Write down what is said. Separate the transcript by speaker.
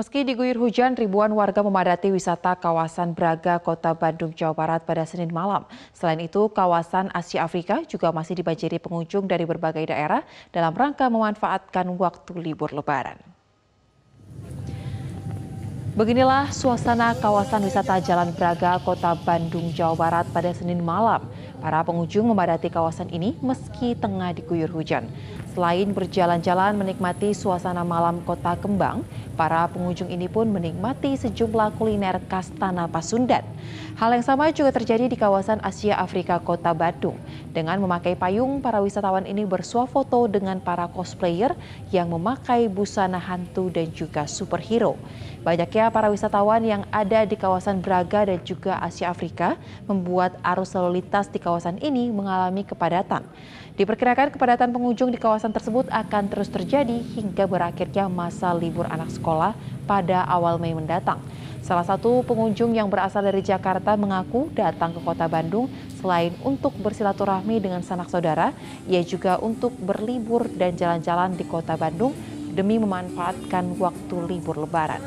Speaker 1: Meski diguyur hujan, ribuan warga memadati wisata kawasan Braga, Kota Bandung, Jawa Barat pada Senin malam. Selain itu, kawasan Asia Afrika juga masih dibanjiri pengunjung dari berbagai daerah dalam rangka memanfaatkan waktu libur lebaran. Beginilah suasana kawasan wisata Jalan Braga, Kota Bandung, Jawa Barat pada Senin malam. Para pengunjung memadati kawasan ini meski tengah diguyur hujan. Selain berjalan-jalan menikmati suasana malam Kota Kembang, para pengunjung ini pun menikmati sejumlah kuliner khas Tanah Pasundan. Hal yang sama juga terjadi di kawasan Asia Afrika Kota Bandung. Dengan memakai payung, para wisatawan ini bersuah foto dengan para cosplayer yang memakai busana hantu dan juga superhero. Banyaknya para wisatawan yang ada di kawasan Braga dan juga Asia Afrika membuat arus lalu lintas di kawasan ini mengalami kepadatan. Diperkirakan kepadatan pengunjung di kawasan tersebut akan terus terjadi hingga berakhirnya masa libur anak sekolah pada awal Mei mendatang. Salah satu pengunjung yang berasal dari Jakarta mengaku datang ke kota Bandung selain untuk bersilaturahmi dengan sanak saudara, ia juga untuk berlibur dan jalan-jalan di kota Bandung demi memanfaatkan waktu libur lebaran.